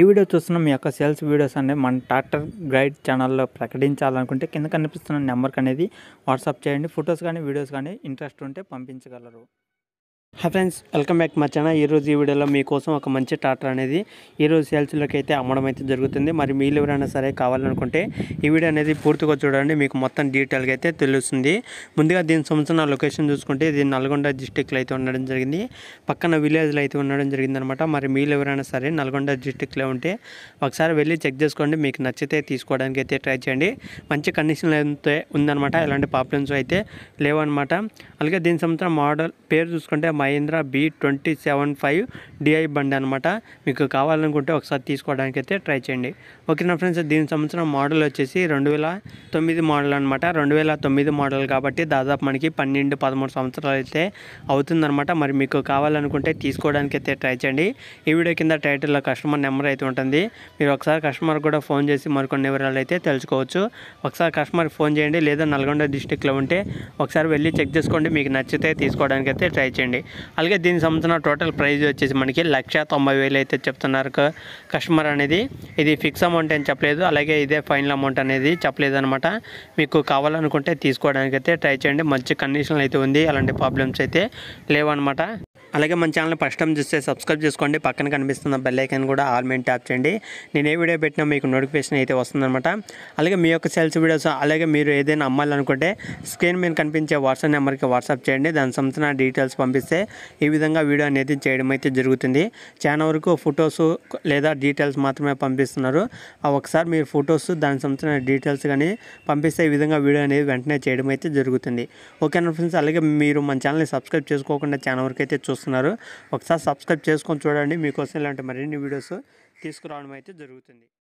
ఈ వీడియో చూస్తున్న మీ యొక్క సేల్స్ వీడియోస్ అనేవి మన ట్రాక్టర్ గైడ్ ఛానల్లో ప్రకటించాలనుకుంటే కింద కనిపిస్తున్న నెంబర్కి అనేది వాట్సాప్ చేయండి ఫొటోస్ కానీ వీడియోస్ కానీ ఇంట్రెస్ట్ ఉంటే పంపించగలరు హాయ్ ఫ్రెండ్స్ వెల్కమ్ బ్యాక్ మా ఛానల్ ఈరోజు ఈ వీడియోలో మీకోసం ఒక మంచి టాటర్ అనేది ఈరోజు సేల్స్లోకి అయితే అమ్మడం అయితే జరుగుతుంది మరి మీరు ఎవరైనా సరే కావాలనుకుంటే ఈ వీడియో అనేది పూర్తిగా చూడండి మీకు మొత్తం డీటెయిల్గా అయితే తెలుస్తుంది ముందుగా దీని సంబంధించిన లొకేషన్ చూసుకుంటే ఇది నల్గొండ డిస్టిక్లో అయితే ఉండడం జరిగింది పక్కన విలేజ్లో అయితే ఉండడం జరిగింది అనమాట మరి మీరు ఎవరైనా సరే నల్గొండ డిస్టిక్లో ఉంటే ఒకసారి వెళ్ళి చెక్ చేసుకోండి మీకు నచ్చితే తీసుకోవడానికి అయితే ట్రై చేయండి మంచి కండిషన్లో అయితే ఉందనమాట ఎలాంటి ప్రాబ్లమ్స్ అయితే లేవన్నమాట అలాగే దీని సంబంధించిన మోడల్ పేరు చూసుకుంటే Mahindra B twenty seven five DI బండి అనమాట మీకు కావాలనుకుంటే ఒకసారి తీసుకోవడానికి అయితే ట్రై చేయండి ఓకే నా ఫ్రెండ్స్ దీనికి సంబంధించిన మోడల్ వచ్చేసి రెండు వేల తొమ్మిది మోడల్ అనమాట రెండు వేల తొమ్మిది మోడల్ కాబట్టి దాదాపు మనకి పన్నెండు పదమూడు సంవత్సరాలు అయితే అవుతుందన్నమాట మరి మీకు కావాలనుకుంటే తీసుకోవడానికి అయితే ట్రై చేయండి ఈ వీడియో కింద టైటిల్లో కస్టమర్ నెంబర్ అయితే ఉంటుంది మీరు ఒకసారి కస్టమర్ కూడా ఫోన్ చేసి మరికొన్ని వివరాలు అయితే తెలుసుకోవచ్చు ఒకసారి కస్టమర్ ఫోన్ చేయండి లేదా నల్గొండ డిస్టిక్లో ఉంటే ఒకసారి వెళ్ళి చెక్ చేసుకోండి మీకు నచ్చితే తీసుకోవడానికి అయితే ట్రై చేయండి అలాగే దీనికి సంబంధించిన టోటల్ ప్రైజ్ వచ్చేసి మనకి లక్ష తొంభై వేలు అయితే చెప్తున్నారు కస్టమర్ అనేది ఇది ఫిక్స్ అమౌంట్ అని చెప్పలేదు అలాగే ఇదే ఫైనల్ అమౌంట్ అనేది చెప్పలేదు అనమాట మీకు కావాలనుకుంటే తీసుకోవడానికి అయితే ట్రై చేయండి మంచి కండిషన్లు అయితే ఉంది అలాంటి ప్రాబ్లమ్స్ అయితే లేవన్నమాట అలాగే మన ఛానల్ ఫస్ట్ టైం చూస్తే సబ్స్క్రైబ్ చేసుకోండి పక్కన కనిపిస్తున్న బెల్ ఐకన్ కూడా ఆల్ మెయిన్ ట్యాప్ చేయండి నేను ఏ వీడియో పెట్టినా మీకు నోటిఫికేషన్ అయితే వస్తుందన్నమాట అలాగే మీ యొక్క సెల్స్ వీడియోస్ అలాగే మీరు ఏదైనా అమ్మాలనుకుంటే స్క్రీన్ మీద కనిపించే వాట్సాప్ నెంబర్కి వాట్సాప్ చేయండి దాని సంబంధించిన డీటెయిల్స్ పంపిస్తే ఈ విధంగా వీడియో అనేది చేయడం అయితే జరుగుతుంది ఛానల్ వరకు ఫొటోస్ లేదా డీటెయిల్స్ మాత్రమే పంపిస్తున్నారు ఒకసారి మీరు ఫొటోస్ దాని సంబంధించిన డీటెయిల్స్ కానీ పంపిస్తే ఈ విధంగా వీడియో అనేది వెంటనే చేయడం అయితే జరుగుతుంది ఓకేనా ఫ్రెండ్స్ అలాగే మీరు మన ఛానల్ని సబ్స్క్రైబ్ చేసుకోకుండా ఛానల్ వరకు అయితే చూస్తున్నారు చేస్తున్నారు ఒకసారి సబ్స్క్రైబ్ చేసుకొని చూడండి మీకోసం ఇలాంటి మరిన్ని వీడియోస్ తీసుకురావడం అయితే జరుగుతుంది